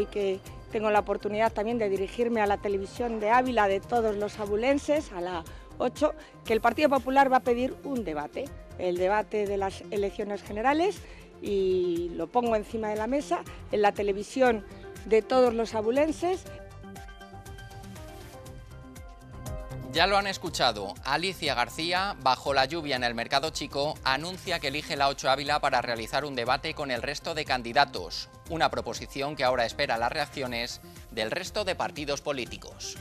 y que tengo la oportunidad también de dirigirme a la televisión de Ávila de todos los abulenses, a la 8, que el Partido Popular va a pedir un debate, el debate de las elecciones generales, y lo pongo encima de la mesa en la televisión de todos los abulenses Ya lo han escuchado, Alicia García, bajo la lluvia en el Mercado Chico, anuncia que elige la 8 Ávila para realizar un debate con el resto de candidatos, una proposición que ahora espera las reacciones del resto de partidos políticos.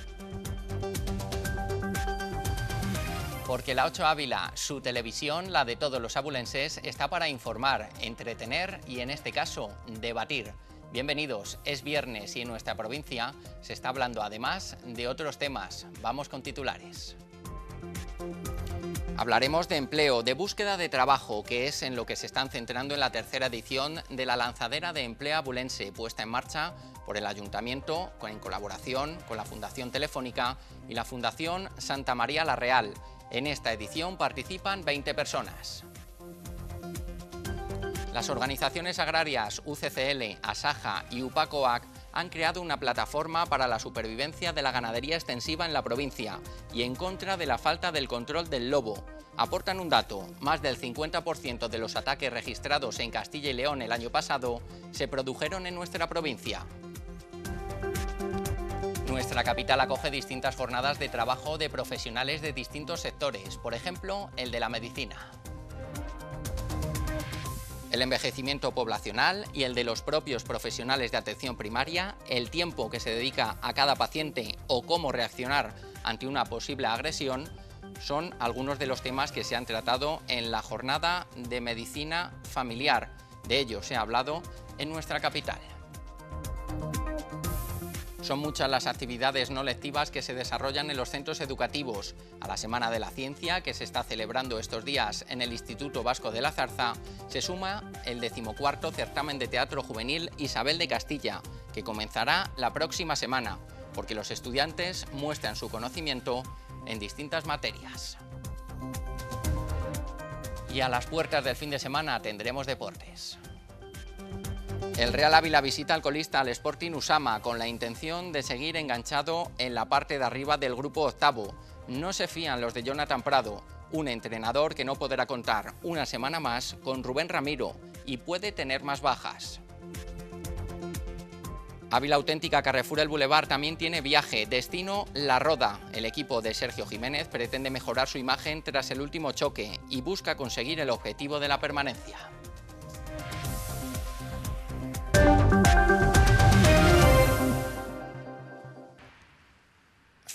Porque la 8 Ávila, su televisión, la de todos los abulenses, está para informar, entretener y en este caso, debatir. Bienvenidos, es viernes y en nuestra provincia se está hablando además de otros temas. Vamos con titulares. Hablaremos de empleo, de búsqueda de trabajo, que es en lo que se están centrando en la tercera edición de la lanzadera de empleo abulense, puesta en marcha por el Ayuntamiento en colaboración con la Fundación Telefónica y la Fundación Santa María la Real. En esta edición participan 20 personas. Las organizaciones agrarias UCCL, ASAJA y UPACOAC han creado una plataforma para la supervivencia de la ganadería extensiva en la provincia y en contra de la falta del control del lobo. Aportan un dato, más del 50% de los ataques registrados en Castilla y León el año pasado se produjeron en nuestra provincia. Nuestra capital acoge distintas jornadas de trabajo de profesionales de distintos sectores, por ejemplo, el de la medicina. El envejecimiento poblacional y el de los propios profesionales de atención primaria, el tiempo que se dedica a cada paciente o cómo reaccionar ante una posible agresión, son algunos de los temas que se han tratado en la jornada de medicina familiar. De ello se ha hablado en nuestra capital. Son muchas las actividades no lectivas que se desarrollan en los centros educativos. A la Semana de la Ciencia, que se está celebrando estos días en el Instituto Vasco de la Zarza, se suma el decimocuarto certamen de teatro juvenil Isabel de Castilla, que comenzará la próxima semana, porque los estudiantes muestran su conocimiento en distintas materias. Y a las puertas del fin de semana tendremos deportes. El Real Ávila visita al colista al Sporting Usama con la intención de seguir enganchado en la parte de arriba del grupo octavo. No se fían los de Jonathan Prado, un entrenador que no podrá contar una semana más con Rubén Ramiro y puede tener más bajas. Ávila Auténtica Carrefour El Boulevard también tiene viaje, destino La Roda. El equipo de Sergio Jiménez pretende mejorar su imagen tras el último choque y busca conseguir el objetivo de la permanencia.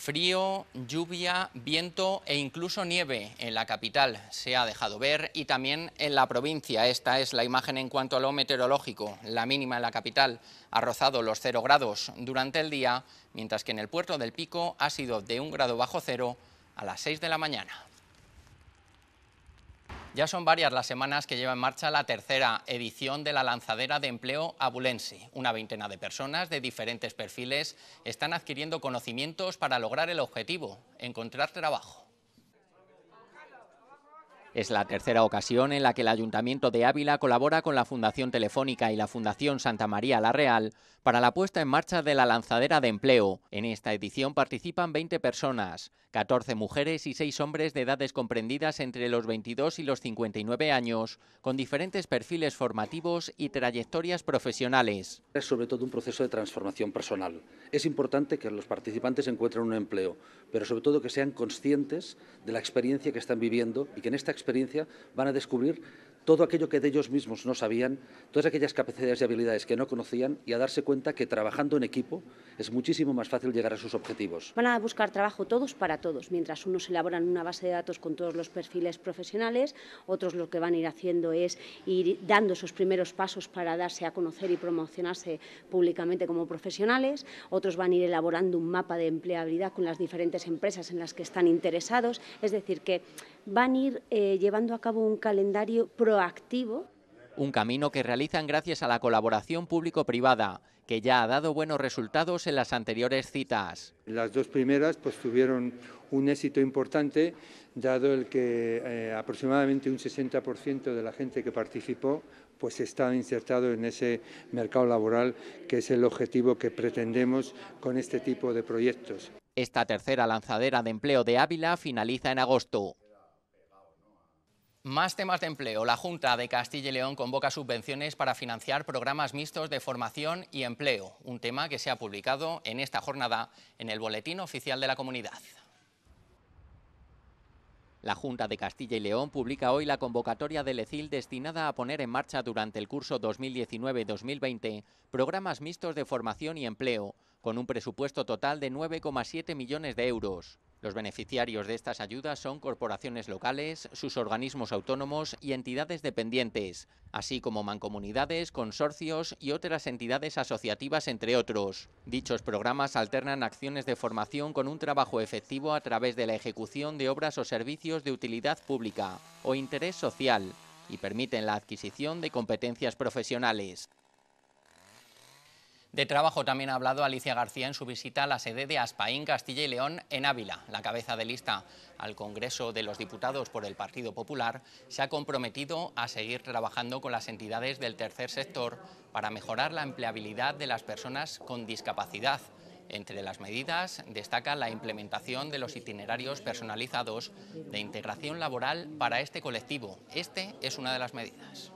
Frío, lluvia, viento e incluso nieve en la capital se ha dejado ver y también en la provincia. Esta es la imagen en cuanto a lo meteorológico. La mínima en la capital ha rozado los cero grados durante el día, mientras que en el puerto del Pico ha sido de un grado bajo cero a las 6 de la mañana. Ya son varias las semanas que lleva en marcha la tercera edición de la lanzadera de empleo abulense. Una veintena de personas de diferentes perfiles están adquiriendo conocimientos para lograr el objetivo, encontrar trabajo. Es la tercera ocasión en la que el Ayuntamiento de Ávila colabora con la Fundación Telefónica y la Fundación Santa María la Real para la puesta en marcha de la lanzadera de empleo. En esta edición participan 20 personas, 14 mujeres y 6 hombres de edades comprendidas entre los 22 y los 59 años, con diferentes perfiles formativos y trayectorias profesionales. Es sobre todo un proceso de transformación personal. Es importante que los participantes encuentren un empleo, pero sobre todo que sean conscientes de la experiencia que están viviendo y que en esta van a descubrir todo aquello que de ellos mismos no sabían, todas aquellas capacidades y habilidades que no conocían y a darse cuenta que trabajando en equipo es muchísimo más fácil llegar a sus objetivos. Van a buscar trabajo todos para todos, mientras unos elaboran una base de datos con todos los perfiles profesionales, otros lo que van a ir haciendo es ir dando sus primeros pasos para darse a conocer y promocionarse públicamente como profesionales, otros van a ir elaborando un mapa de empleabilidad con las diferentes empresas en las que están interesados, es decir que van a ir eh, llevando a cabo un calendario proactivo. Un camino que realizan gracias a la colaboración público-privada, que ya ha dado buenos resultados en las anteriores citas. Las dos primeras pues, tuvieron un éxito importante, dado el que eh, aproximadamente un 60% de la gente que participó pues está insertado en ese mercado laboral, que es el objetivo que pretendemos con este tipo de proyectos. Esta tercera lanzadera de empleo de Ávila finaliza en agosto. Más temas de empleo. La Junta de Castilla y León convoca subvenciones para financiar programas mixtos de formación y empleo, un tema que se ha publicado en esta jornada en el Boletín Oficial de la Comunidad. La Junta de Castilla y León publica hoy la convocatoria del ECIL destinada a poner en marcha durante el curso 2019-2020 programas mixtos de formación y empleo, con un presupuesto total de 9,7 millones de euros. Los beneficiarios de estas ayudas son corporaciones locales, sus organismos autónomos y entidades dependientes, así como mancomunidades, consorcios y otras entidades asociativas, entre otros. Dichos programas alternan acciones de formación con un trabajo efectivo a través de la ejecución de obras o servicios de utilidad pública o interés social y permiten la adquisición de competencias profesionales. De trabajo también ha hablado Alicia García en su visita a la sede de Aspaín, Castilla y León, en Ávila. La cabeza de lista al Congreso de los Diputados por el Partido Popular se ha comprometido a seguir trabajando con las entidades del tercer sector para mejorar la empleabilidad de las personas con discapacidad. Entre las medidas destaca la implementación de los itinerarios personalizados de integración laboral para este colectivo. Este es una de las medidas.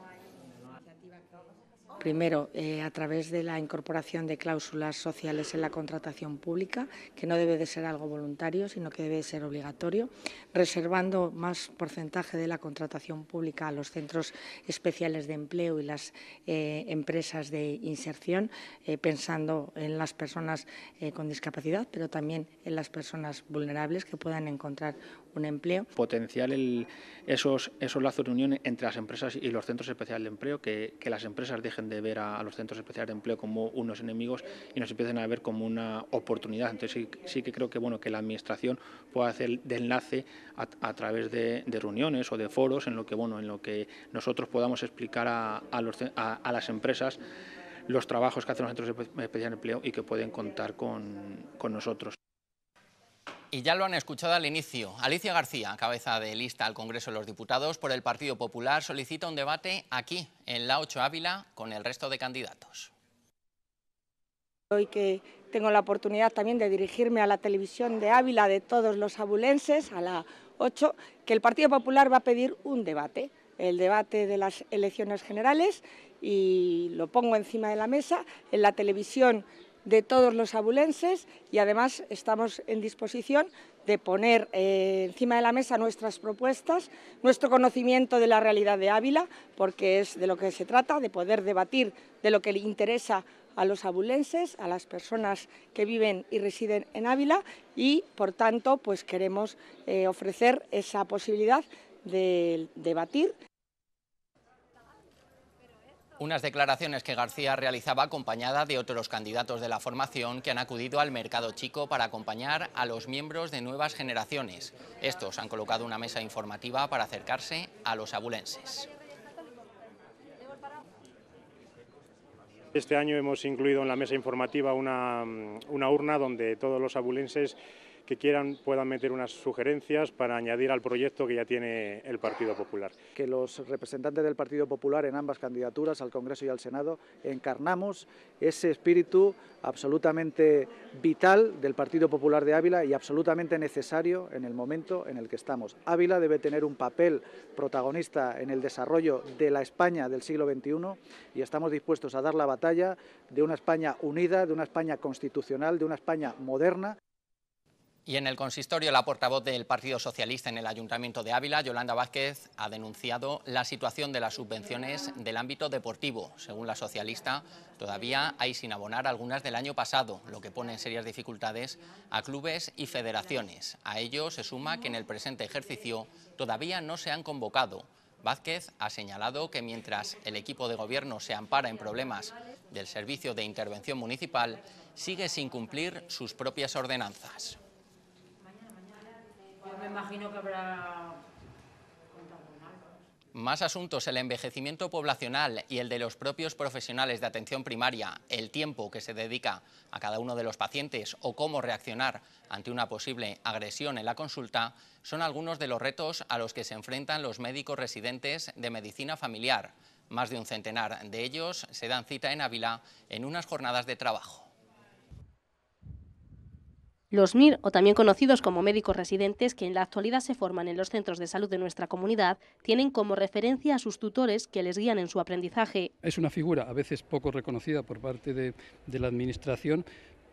Primero, eh, a través de la incorporación de cláusulas sociales en la contratación pública, que no debe de ser algo voluntario, sino que debe de ser obligatorio, reservando más porcentaje de la contratación pública a los centros especiales de empleo y las eh, empresas de inserción, eh, pensando en las personas con discapacidad, pero también en las personas vulnerables que puedan encontrar un empleo. potencial esos, esos lazos de unión entre las empresas y los centros especiales de empleo, que, que las empresas dejen de ver a, los centros especiales de empleo como unos enemigos y nos empiezan a ver como una oportunidad. Entonces sí, que creo que bueno que la administración pueda hacer de enlace a, través de, reuniones o de foros en lo que bueno en lo que nosotros podamos explicar a, a las empresas los trabajos que hacen los centros especiales de empleo y que pueden contar con nosotros y ya lo han escuchado al inicio. Alicia García, cabeza de lista al Congreso de los Diputados por el Partido Popular, solicita un debate aquí, en la 8 Ávila, con el resto de candidatos. Hoy que tengo la oportunidad también de dirigirme a la televisión de Ávila de todos los abulenses, a la 8, que el Partido Popular va a pedir un debate, el debate de las elecciones generales, y lo pongo encima de la mesa. En la televisión de todos los abulenses y además estamos en disposición de poner eh, encima de la mesa nuestras propuestas, nuestro conocimiento de la realidad de Ávila, porque es de lo que se trata, de poder debatir de lo que le interesa a los abulenses, a las personas que viven y residen en Ávila y, por tanto, pues queremos eh, ofrecer esa posibilidad de debatir unas declaraciones que García realizaba acompañada de otros candidatos de la formación que han acudido al mercado chico para acompañar a los miembros de nuevas generaciones. Estos han colocado una mesa informativa para acercarse a los abulenses. Este año hemos incluido en la mesa informativa una, una urna donde todos los abulenses que quieran puedan meter unas sugerencias para añadir al proyecto que ya tiene el Partido Popular. Que los representantes del Partido Popular en ambas candidaturas, al Congreso y al Senado, encarnamos ese espíritu absolutamente vital del Partido Popular de Ávila y absolutamente necesario en el momento en el que estamos. Ávila debe tener un papel protagonista en el desarrollo de la España del siglo XXI y estamos dispuestos a dar la batalla de una España unida, de una España constitucional, de una España moderna. Y en el consistorio, la portavoz del Partido Socialista en el Ayuntamiento de Ávila, Yolanda Vázquez, ha denunciado la situación de las subvenciones del ámbito deportivo. Según la socialista, todavía hay sin abonar algunas del año pasado, lo que pone en serias dificultades a clubes y federaciones. A ello se suma que en el presente ejercicio todavía no se han convocado. Vázquez ha señalado que mientras el equipo de gobierno se ampara en problemas del Servicio de Intervención Municipal, sigue sin cumplir sus propias ordenanzas me imagino que habrá más asuntos, el envejecimiento poblacional y el de los propios profesionales de atención primaria, el tiempo que se dedica a cada uno de los pacientes o cómo reaccionar ante una posible agresión en la consulta, son algunos de los retos a los que se enfrentan los médicos residentes de medicina familiar. Más de un centenar de ellos se dan cita en Ávila en unas jornadas de trabajo. Los MIR, o también conocidos como médicos residentes, que en la actualidad se forman en los centros de salud de nuestra comunidad, tienen como referencia a sus tutores que les guían en su aprendizaje. Es una figura a veces poco reconocida por parte de, de la Administración,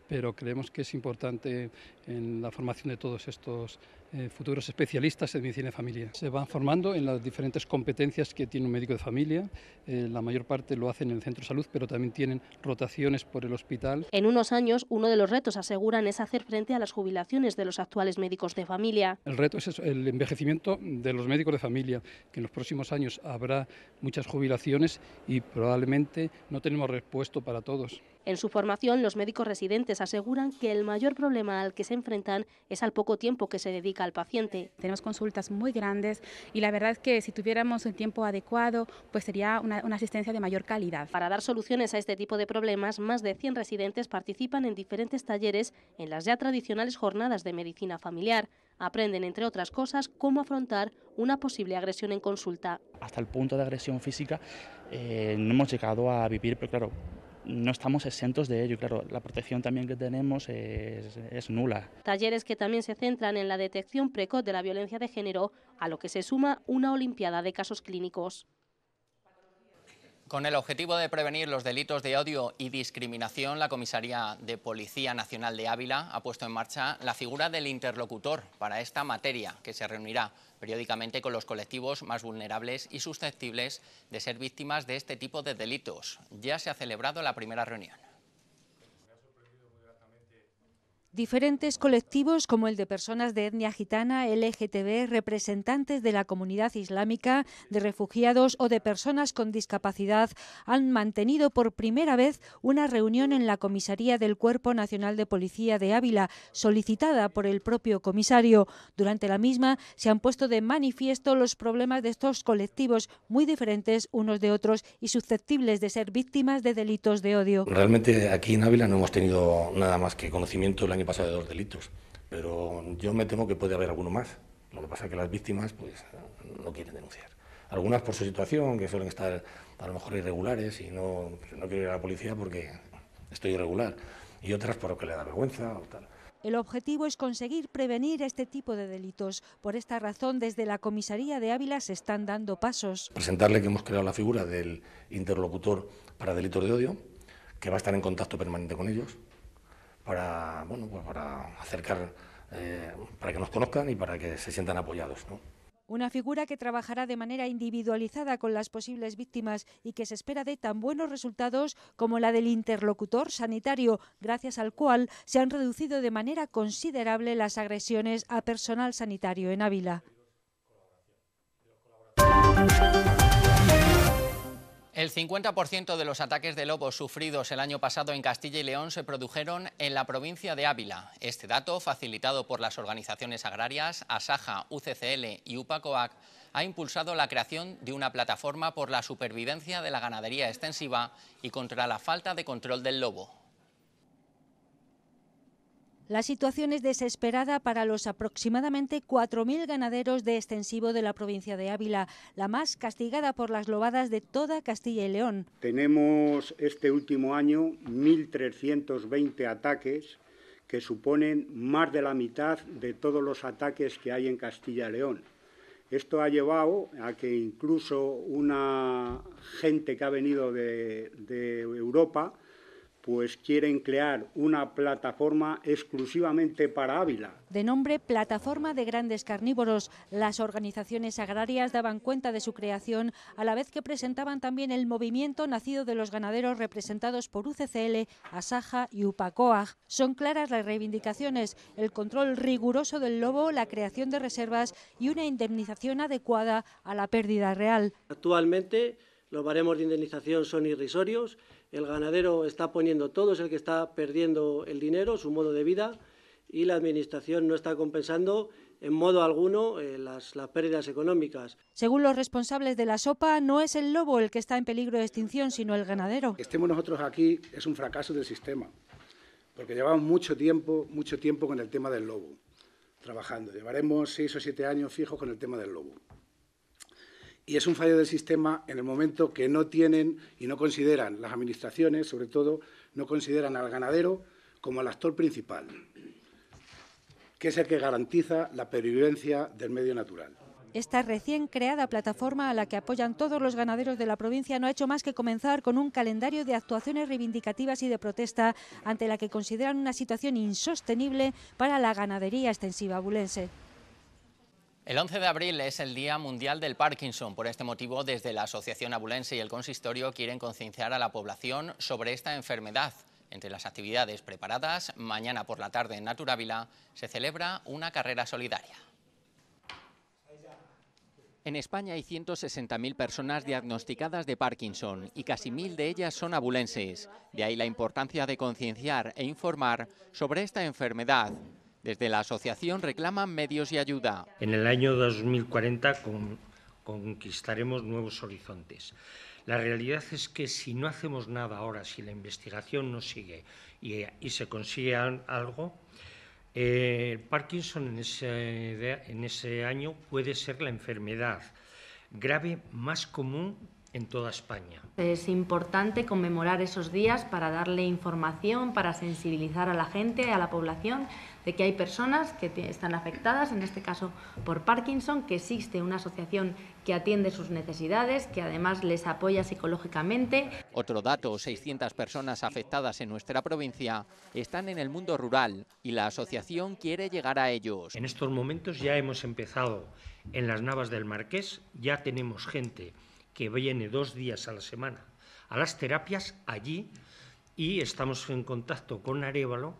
pero creemos que es importante en la formación de todos estos eh, futuros especialistas en medicina de familia. Se van formando en las diferentes competencias que tiene un médico de familia. Eh, la mayor parte lo hacen en el centro de salud, pero también tienen rotaciones por el hospital. En unos años, uno de los retos, aseguran, es hacer frente a las jubilaciones de los actuales médicos de familia. El reto es el envejecimiento de los médicos de familia, que en los próximos años habrá muchas jubilaciones y probablemente no tenemos repuesto para todos. En su formación, los médicos residentes aseguran que el mayor problema al que se enfrentan es al poco tiempo que se dedica al paciente. Tenemos consultas muy grandes y la verdad es que si tuviéramos el tiempo adecuado, pues sería una, asistencia de mayor calidad. Para dar soluciones a este tipo de problemas, más de 100 residentes participan en diferentes talleres en las ya tradicionales jornadas de medicina familiar. Aprenden, entre otras cosas, cómo afrontar una posible agresión en consulta. Hasta el punto de agresión física eh, no hemos llegado a vivir, pero claro, no estamos exentos de ello. Claro, la protección también que tenemos es, es, nula. Talleres que también se centran en la detección precoz de la violencia de género, a lo que se suma una olimpiada de casos clínicos. Con el objetivo de prevenir los delitos de odio y discriminación, la Comisaría de Policía Nacional de Ávila ha puesto en marcha la figura del interlocutor para esta materia, que se reunirá periódicamente con los colectivos más vulnerables y susceptibles de ser víctimas de este tipo de delitos. Ya se ha celebrado la primera reunión. Diferentes colectivos como el de personas de etnia gitana, LGTB, representantes de la comunidad islámica, de refugiados o de personas con discapacidad han mantenido por primera vez una reunión en la comisaría del Cuerpo Nacional de Policía de Ávila, solicitada por el propio comisario. Durante la misma se han puesto de manifiesto los problemas de estos colectivos, muy diferentes unos de otros y susceptibles de ser víctimas de delitos de odio. Realmente aquí en Ávila no hemos tenido nada más que conocimiento el año pasado de dos delitos, pero yo me temo que puede haber alguno más. Lo que pasa es que las víctimas pues, no quieren denunciar. Algunas por su situación, que suelen estar a lo mejor irregulares y no, pues, no quieren ir a la policía porque estoy irregular, y otras por lo que le da vergüenza o tal. El objetivo es conseguir prevenir este tipo de delitos. Por esta razón, desde la comisaría de Ávila se están dando pasos. Presentarle que hemos creado la figura del interlocutor para delitos de odio, que va a estar en contacto permanente con ellos, para, bueno, pues para acercar, eh, para que nos conozcan y para que se sientan apoyados. Una figura que trabajará de manera individualizada con las posibles víctimas y que se espera de tan buenos resultados como la del interlocutor sanitario, gracias al cual se han reducido de manera considerable las agresiones a personal sanitario en Ávila. El 50% de los ataques de lobos sufridos el año pasado en Castilla y León se produjeron en la provincia de Ávila. Este dato, facilitado por las organizaciones agrarias ASAJA, UCCL y UPACOAC, ha impulsado la creación de una plataforma por la supervivencia de la ganadería extensiva y contra la falta de control del lobo. La situación es desesperada para los aproximadamente 4.000 ganaderos de extensivo de la provincia de Ávila, la más castigada por las lobadas de toda Castilla y León. Tenemos este último año 1.320 ataques que suponen más de la mitad de todos los ataques que hay en Castilla y León. Esto ha llevado a que incluso una gente que ha venido de, de Europa pues quieren crear una plataforma exclusivamente para Ávila. De nombre Plataforma de Grandes Carnívoros, las organizaciones agrarias daban cuenta de su creación a la vez que presentaban también el movimiento nacido de los ganaderos representados por UCCL, Asaja y UPACOAG. Son claras las reivindicaciones, el control riguroso del lobo, la creación de reservas y una indemnización adecuada a la pérdida real. Actualmente los baremos de indemnización son irrisorios el ganadero está poniendo todo, es el que está perdiendo el dinero, su modo de vida, y la Administración no está compensando en modo alguno eh, las, las, pérdidas económicas. Según los responsables de la sopa, no es el lobo el que está en peligro de extinción, sino el ganadero. Estemos nosotros aquí es un fracaso del sistema, porque llevamos mucho tiempo, mucho tiempo con el tema del lobo, trabajando. Llevaremos seis o siete años fijos con el tema del lobo y es un fallo del sistema en el momento que no tienen y no consideran las administraciones, sobre todo, no consideran al ganadero como el actor principal, que es el que garantiza la pervivencia del medio natural. Esta recién creada plataforma a la que apoyan todos los ganaderos de la provincia no ha hecho más que comenzar con un calendario de actuaciones reivindicativas y de protesta ante la que consideran una situación insostenible para la ganadería extensiva bulense. El 11 de abril es el Día Mundial del Parkinson. Por este motivo, desde la Asociación Abulense y el Consistorio quieren concienciar a la población sobre esta enfermedad. Entre las actividades preparadas, mañana por la tarde en Naturávila se celebra una carrera solidaria. En España hay 160.000 personas diagnosticadas de Parkinson y casi 1.000 de ellas son abulenses. De ahí la importancia de concienciar e informar sobre esta enfermedad. Desde la asociación reclaman medios y ayuda. En el año 2040 conquistaremos nuevos horizontes. La realidad es que si no hacemos nada ahora, si la investigación no sigue y, se consigue algo, eh, Parkinson en ese, en ese año puede ser la enfermedad grave más común en toda España. Es importante conmemorar esos días para darle información, para sensibilizar a la gente, a la población, de que hay personas que están afectadas, en este caso por Parkinson, que existe una asociación que atiende sus necesidades, que además les apoya psicológicamente. Otro dato, 600 personas afectadas en nuestra provincia están en el mundo rural y la asociación quiere llegar a ellos. En estos momentos ya hemos empezado en las Navas del Marqués, ya tenemos gente que viene dos días a la semana a las terapias allí y estamos en contacto con Arevalo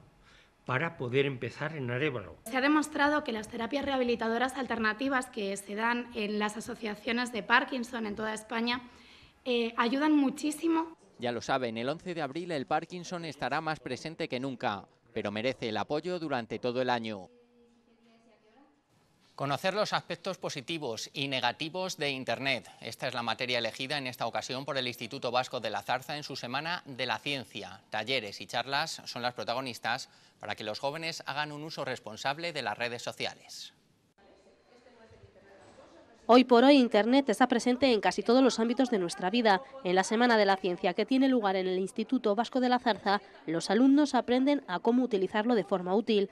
para poder empezar en Arevalo. Se ha demostrado que las terapias rehabilitadoras alternativas que se dan en las asociaciones de Parkinson en toda España eh, ayudan muchísimo. Ya lo saben, el 11 de abril el Parkinson estará más presente que nunca, pero merece el apoyo durante todo el año. Conocer los aspectos positivos y negativos de Internet. Esta es la materia elegida en esta ocasión por el Instituto Vasco de la Zarza en su Semana de la Ciencia. Talleres y charlas son las protagonistas para que los jóvenes hagan un uso responsable de las redes sociales. Hoy por hoy Internet está presente en casi todos los ámbitos de nuestra vida. En la Semana de la Ciencia que tiene lugar en el Instituto Vasco de la Zarza, los alumnos aprenden a cómo utilizarlo de forma útil.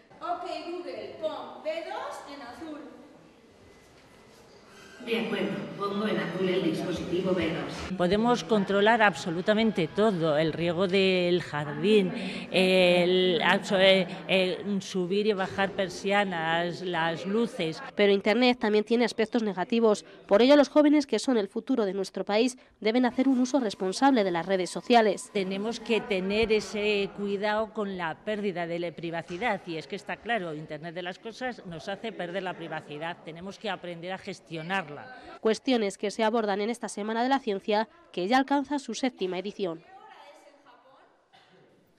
Bien, bueno, pongo en azul el dispositivo Podemos controlar absolutamente todo, el riego del jardín, el, eh, el, subir y bajar persianas, las luces. Pero Internet también tiene aspectos negativos. Por ello, los jóvenes que son el futuro de nuestro país deben hacer un uso responsable de las redes sociales. Tenemos que tener ese cuidado con la pérdida de la privacidad y es que está claro, Internet de las cosas nos hace perder la privacidad. Tenemos que aprender a gestionarla Cuestiones que se abordan en esta Semana de la Ciencia, que ya alcanza su séptima edición.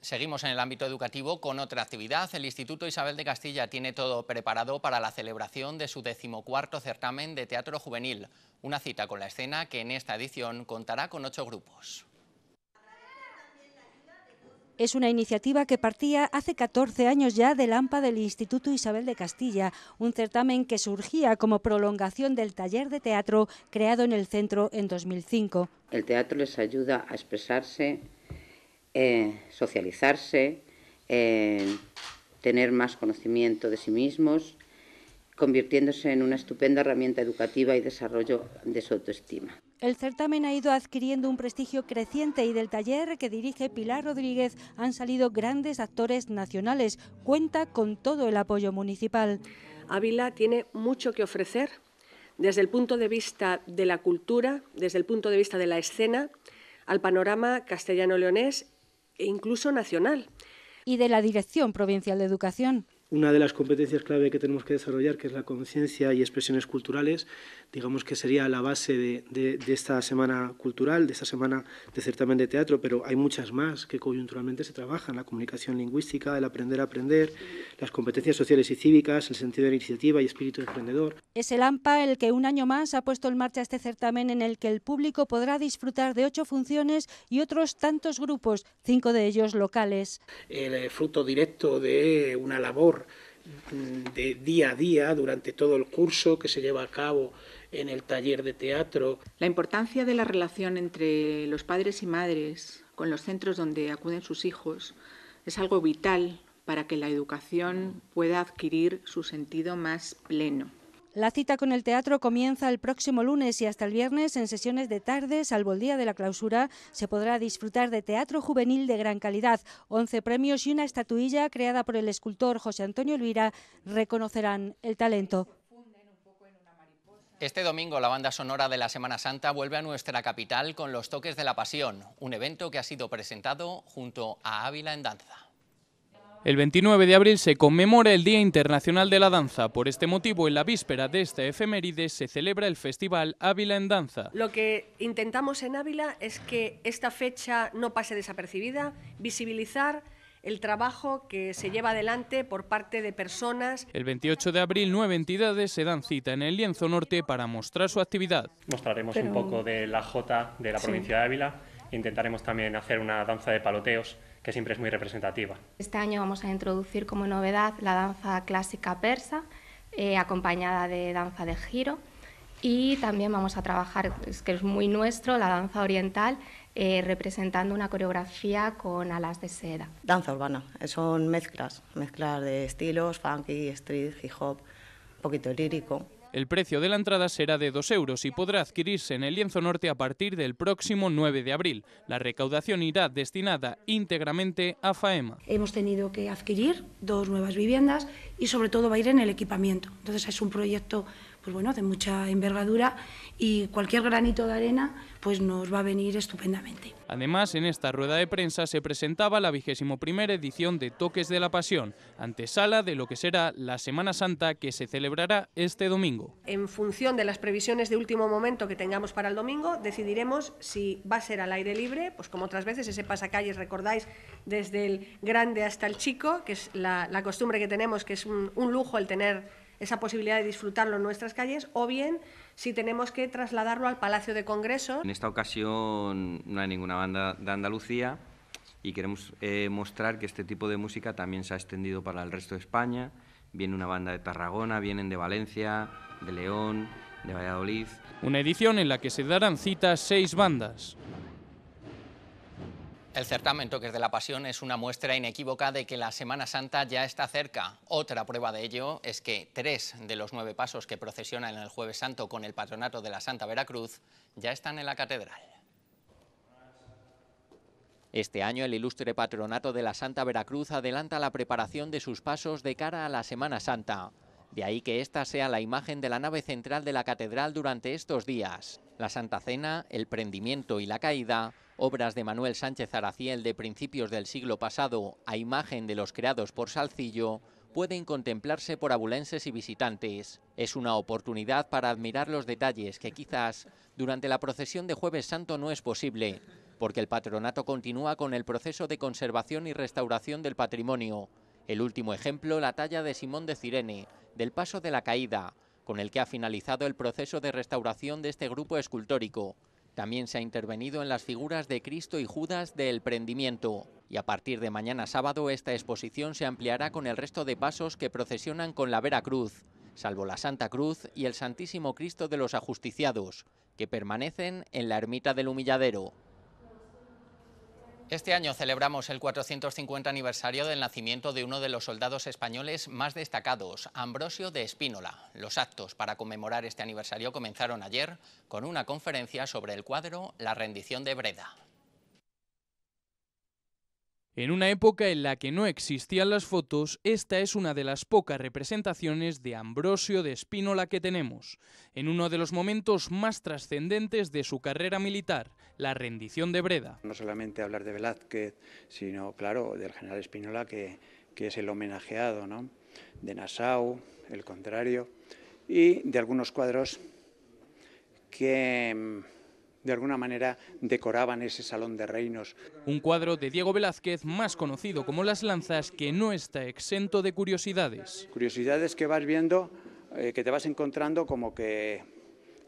Seguimos en el ámbito educativo con otra actividad. El Instituto Isabel de Castilla tiene todo preparado para la celebración de su decimocuarto certamen de teatro juvenil, una cita con la escena que en esta edición contará con ocho grupos. Es una iniciativa que partía hace 14 años ya del AMPA del Instituto Isabel de Castilla, un certamen que surgía como prolongación del taller de teatro creado en el centro en 2005. El teatro les ayuda a expresarse, eh, socializarse, eh, tener más conocimiento de sí mismos, convirtiéndose en una estupenda herramienta educativa y desarrollo de su autoestima. El certamen ha ido adquiriendo un prestigio creciente y del taller que dirige Pilar Rodríguez han salido grandes actores nacionales. Cuenta con todo el apoyo municipal. Ávila tiene mucho que ofrecer desde el punto de vista de la cultura, desde el punto de vista de la escena, al panorama castellano-leonés e incluso nacional. Y de la Dirección Provincial de Educación una de las competencias clave que tenemos que desarrollar, que es la conciencia y expresiones culturales, digamos que sería la base de, esta semana cultural, de esta semana de certamen de teatro, pero hay muchas más que coyunturalmente se trabajan, la comunicación lingüística, el aprender a aprender, las competencias sociales y cívicas, el sentido de iniciativa y espíritu emprendedor. Es el AMPA el que un año más ha puesto en marcha este certamen en el que el público podrá disfrutar de ocho funciones y otros tantos grupos, cinco de ellos locales. El eh, fruto directo de una labor de día a día durante todo el curso que se lleva a cabo en el taller de teatro. La importancia de la relación entre los padres y madres con los centros donde acuden sus hijos es algo vital para que la educación pueda adquirir su sentido más pleno. La cita con el teatro comienza el próximo lunes y hasta el viernes en sesiones de tarde, salvo el día de la clausura, se podrá disfrutar de teatro juvenil de gran calidad. 11 premios y una estatuilla creada por el escultor José Antonio Elvira reconocerán el talento. Este domingo la banda sonora de la Semana Santa vuelve a nuestra capital con los Toques de la Pasión, un evento que ha sido presentado junto a Ávila en Danza. El 29 de abril se conmemora el Día Internacional de la Danza. Por este motivo, en la víspera de esta efeméride se celebra el Festival Ávila en Danza. Lo que intentamos en Ávila es que esta fecha no pase desapercibida, visibilizar el trabajo que se lleva adelante por parte de personas. El 28 de abril, nueve entidades se dan cita en el Lienzo Norte para mostrar su actividad. Mostraremos un poco de la Jota de la provincia de Ávila. Intentaremos también hacer una danza de paloteos que siempre es muy representativa. Este año vamos a introducir como novedad la danza clásica persa, eh, acompañada de danza de giro. Y también vamos a trabajar, es que es muy nuestro, la danza oriental, eh, representando una coreografía con alas de seda. Danza urbana, eh, son mezclas, mezclas de estilos, funky, street, hip hop, un poquito lírico. El precio de la entrada será de 2 euros y podrá adquirirse en el Lienzo Norte a partir del próximo 9 de abril. La recaudación irá destinada íntegramente a FAEMA. Hemos tenido que adquirir dos nuevas viviendas y sobre todo va a ir en el equipamiento. Entonces es un proyecto pues bueno, de mucha envergadura y cualquier granito de arena pues nos va a venir estupendamente. Además, en esta rueda de prensa se presentaba la vigésimo primera edición de Toques de la Pasión, antesala de lo que será la Semana Santa que se celebrará este domingo. En función de las previsiones de último momento que tengamos para el domingo, decidiremos si va a ser al aire libre, pues como otras veces ese pasacalles, recordáis, desde el grande hasta el chico, que es la, costumbre que tenemos, que es un lujo el tener esa posibilidad de disfrutarlo en nuestras calles o bien si tenemos que trasladarlo al Palacio de Congreso". En esta ocasión no hay ninguna banda de Andalucía y queremos eh, mostrar que este tipo de música también se ha extendido para el resto de España. Viene una banda de Tarragona, vienen de Valencia, de León, de Valladolid. Una edición en la que se darán citas seis bandas. El certamen Toques de la Pasión es una muestra inequívoca de que la Semana Santa ya está cerca. Otra prueba de ello es que tres de los nueve pasos que procesionan el Jueves Santo con el patronato de la Santa Veracruz ya están en la catedral. Este año el ilustre patronato de la Santa Veracruz adelanta la preparación de sus pasos de cara a la Semana Santa. De ahí que esta sea la imagen de la nave central de la catedral durante estos días. La Santa Cena, el prendimiento y la caída obras de Manuel Sánchez Araciel de principios del siglo pasado a imagen de los creados por Salcillo, pueden contemplarse por abulenses y visitantes. Es una oportunidad para admirar los detalles que quizás durante la procesión de Jueves Santo no es posible, porque el patronato continúa con el proceso de conservación y restauración del patrimonio. El último ejemplo, la talla de Simón de Cirene, del Paso de la Caída, con el que ha finalizado el proceso de restauración de este grupo escultórico, también se ha intervenido en las figuras de Cristo y Judas del prendimiento. Y a partir de mañana sábado esta exposición se ampliará con el resto de pasos que procesionan con la Vera Cruz, salvo la Santa Cruz y el Santísimo Cristo de los Ajusticiados, que permanecen en la Ermita del Humilladero. Este año celebramos el 450 aniversario del nacimiento de uno de los soldados españoles más destacados, Ambrosio de Espínola. Los actos para conmemorar este aniversario comenzaron ayer con una conferencia sobre el cuadro La rendición de Breda. En una época en la que no existían las fotos, esta es una de las pocas representaciones de Ambrosio de Espínola que tenemos, en uno de los momentos más trascendentes de su carrera militar, la rendición de Breda. No solamente hablar de Velázquez, sino, claro, del general Espínola, que, es el homenajeado, de Nassau, el contrario, y de algunos cuadros que mm, de alguna manera decoraban ese salón de reinos. Un cuadro de Diego Velázquez más conocido como Las Lanzas que no está exento de curiosidades. Curiosidades que vas viendo, eh, que te vas encontrando como que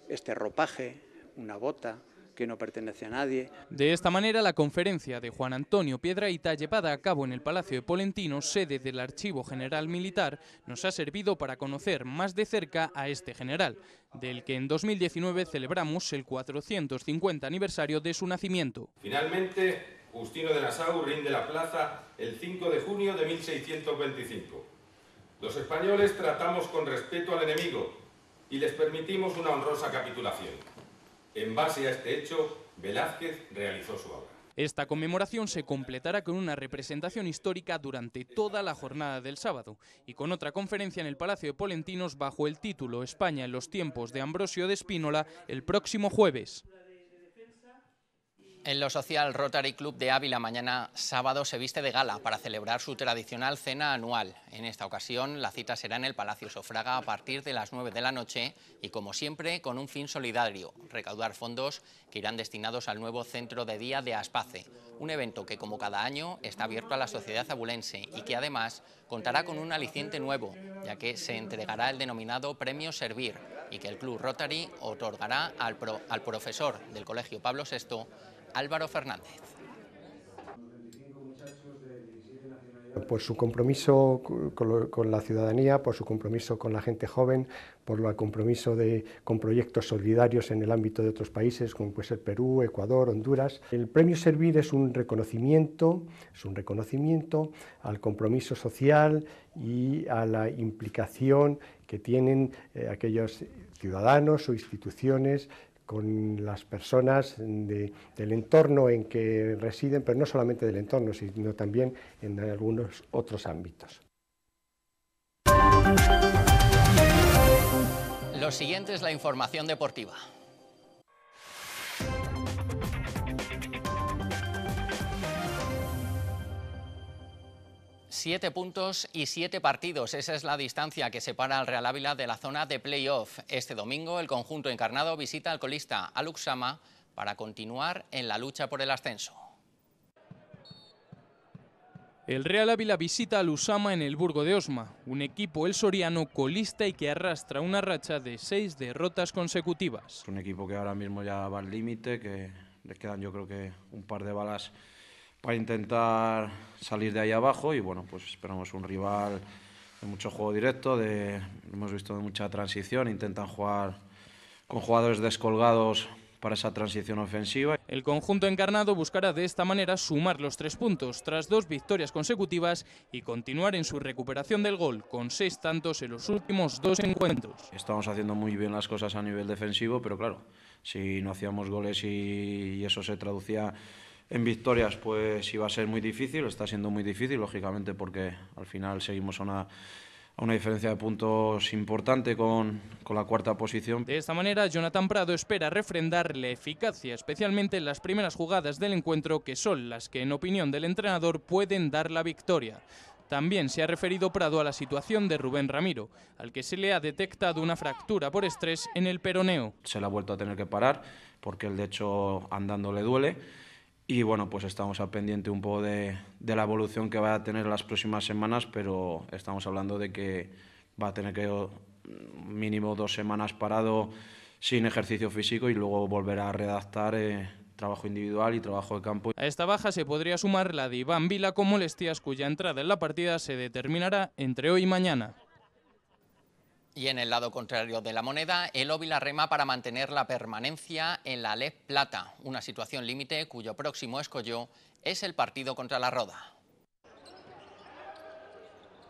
este ropaje, una bota, que no pertenece a nadie. De esta manera, la conferencia de Juan Antonio Piedraita... llevada a cabo en el Palacio de Polentino, sede del Archivo General Militar, nos ha servido para conocer más de cerca a este general, del que en 2019 celebramos el 450 aniversario de su nacimiento. Finalmente, Justino de Nassau rinde la plaza el 5 de junio de 1625. Los españoles tratamos con respeto al enemigo y les permitimos una honrosa capitulación. En base a este hecho, Velázquez realizó su obra. Esta conmemoración se completará con una representación histórica durante toda la jornada del sábado y con otra conferencia en el Palacio de Polentinos bajo el título España en los tiempos de Ambrosio de Espínola el próximo jueves. En lo social, Rotary Club de Ávila mañana sábado se viste de gala para celebrar su tradicional cena anual. En esta ocasión la cita será en el Palacio Sofraga a partir de las 9 de la noche y como siempre con un fin solidario, recaudar fondos que irán destinados al nuevo Centro de Día de Aspace, un evento que como cada año está abierto a la sociedad abulense y que además contará con un aliciente nuevo, ya que se entregará el denominado Premio Servir y que el Club Rotary otorgará al, pro, al profesor del Colegio Pablo VI Álvaro Fernández. por su compromiso con, la ciudadanía, por su compromiso con la gente joven, por el compromiso de, con proyectos solidarios en el ámbito de otros países, como puede ser Perú, Ecuador, Honduras. El premio Servir es un reconocimiento, es un reconocimiento al compromiso social y a la implicación que tienen eh, aquellos ciudadanos o instituciones con las personas del entorno en que residen, pero no solamente del entorno, sino también en algunos otros ámbitos. Lo siguiente es la información deportiva. Siete puntos y siete partidos. Esa es la distancia que separa al Real Ávila de la zona de playoff. Este domingo el conjunto encarnado visita al colista Aluxama para continuar en la lucha por el ascenso. El Real Ávila visita al Usama en el Burgo de Osma, un equipo el soriano colista y que arrastra una racha de seis derrotas consecutivas. un equipo que ahora mismo ya va al límite, que les quedan yo creo que un par de balas para intentar salir de ahí abajo y bueno, pues esperamos un rival de mucho juego directo, de, hemos visto de mucha transición, intentan jugar con jugadores descolgados para esa transición ofensiva. El conjunto encarnado buscará de esta manera sumar los tres puntos tras dos victorias consecutivas y continuar en su recuperación del gol con seis tantos en los últimos dos encuentros. Estamos haciendo muy bien las cosas a nivel defensivo, pero claro, si no hacíamos goles y eso se traducía en victorias pues iba a ser muy difícil, está siendo muy difícil, lógicamente, porque al final seguimos a una diferencia de puntos importante con, con, la cuarta posición. De esta manera, Jonathan Prado espera refrendar la eficacia, especialmente en las primeras jugadas del encuentro, que son las que, en opinión del entrenador, pueden dar la victoria. También se ha referido Prado a la situación de Rubén Ramiro, al que se le ha detectado una fractura por estrés en el peroneo. Se le ha vuelto a tener que parar porque el de hecho andando le duele y bueno, pues estamos al pendiente un poco de, la evolución que va a tener las próximas semanas, pero estamos hablando de que va a tener que mínimo dos semanas parado sin ejercicio físico y luego volver a redactar eh, trabajo individual y trabajo de campo. A esta baja se podría sumar la de Iván Vila con molestias cuya entrada en la partida se determinará entre hoy y mañana. Y en el lado contrario de la moneda, el Óvila rema para mantener la permanencia en la Lez Plata, una situación límite cuyo próximo escollo es el partido contra la Roda.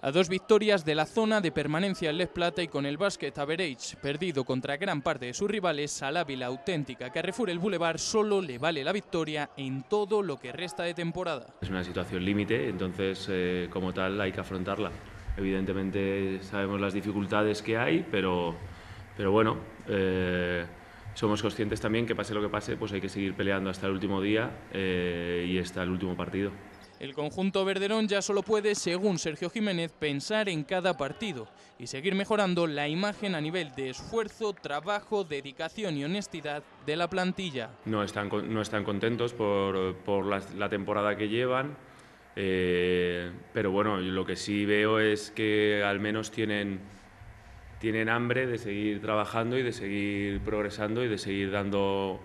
A dos victorias de la zona de permanencia en Les Plata y con el básquet Average perdido contra gran parte de sus rivales, al Ávila auténtica que refure el Boulevard solo le vale la victoria en todo lo que resta de temporada. Es una situación límite, entonces eh, como tal hay que afrontarla. Evidentemente sabemos las dificultades que hay, pero, pero bueno, eh, somos conscientes también que pase lo que pase, pues hay que seguir peleando hasta el último día eh, y hasta el último partido. El conjunto verderón ya solo puede, según Sergio Jiménez, pensar en cada partido y seguir mejorando la imagen a nivel de esfuerzo, trabajo, dedicación y honestidad de la plantilla. No están, no están contentos por, por la, la temporada que llevan, eh, pero bueno, lo que sí veo es que al menos tienen, tienen hambre de seguir trabajando y de seguir progresando y de seguir dando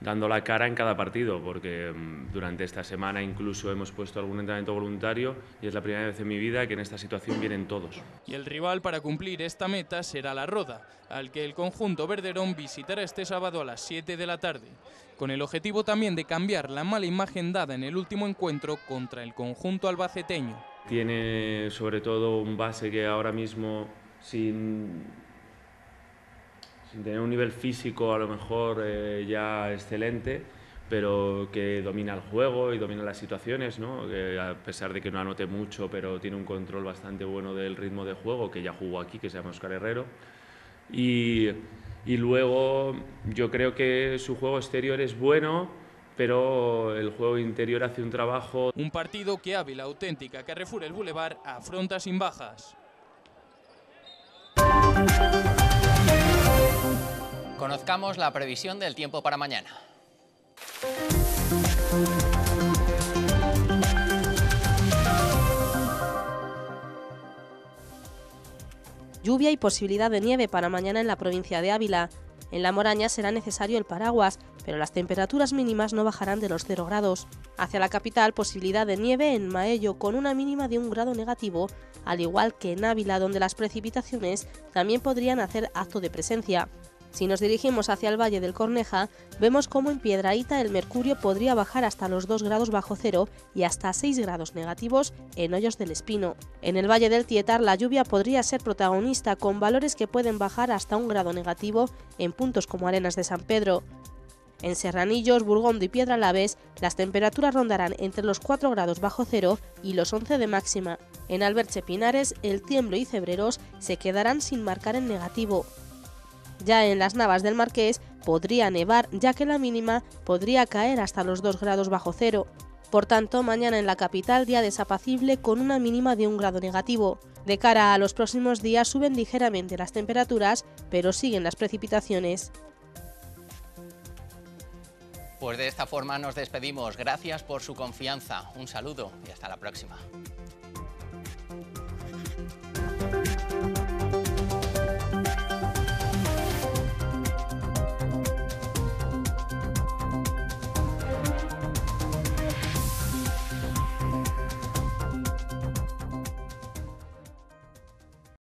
dando la cara en cada partido, porque mm, durante esta semana incluso hemos puesto algún entrenamiento voluntario y es la primera vez en mi vida que en esta situación vienen todos. Y el rival para cumplir esta meta será La Roda, al que el conjunto verderón visitará este sábado a las 7 de la tarde, con el objetivo también de cambiar la mala imagen dada en el último encuentro contra el conjunto albaceteño. Tiene sobre todo un base que ahora mismo sin sin tener un nivel físico a lo mejor eh, ya excelente, pero que domina el juego y domina las situaciones, ¿no? a pesar de que no anote mucho, pero tiene un control bastante bueno del ritmo de juego, que ya jugó aquí, que se llama Oscar Herrero. Y, luego yo creo que su juego exterior es bueno, pero el juego interior hace un trabajo. Un partido que Ávila Auténtica que Carrefour El Boulevard afronta sin bajas. Conozcamos la previsión del tiempo para mañana. Lluvia y posibilidad de nieve para mañana en la provincia de Ávila. En la Moraña será necesario el paraguas, pero las temperaturas mínimas no bajarán de los 0 grados. Hacia la capital, posibilidad de nieve en Maello con una mínima de un grado negativo, al igual que en Ávila, donde las precipitaciones también podrían hacer acto de presencia. Si nos dirigimos hacia el valle del Corneja, vemos cómo en Piedraíta el mercurio podría bajar hasta los 2 grados bajo cero y hasta 6 grados negativos en Hoyos del Espino. En el valle del Tietar la lluvia podría ser protagonista con valores que pueden bajar hasta un grado negativo en puntos como Arenas de San Pedro. En Serranillos, Burgondo y Piedra Laves, las temperaturas rondarán entre los 4 grados bajo cero y los 11 de máxima. En Alberche Pinares, el tiemblo y cebreros se quedarán sin marcar en negativo. Ya en las Navas del Marqués podría nevar ya que la mínima podría caer hasta los 2 grados bajo cero. Por tanto, mañana en la capital día desapacible con una mínima de un grado negativo. De cara a los próximos días suben ligeramente las temperaturas, pero siguen las precipitaciones. Pues de esta forma nos despedimos. Gracias por su confianza. Un saludo y hasta la próxima.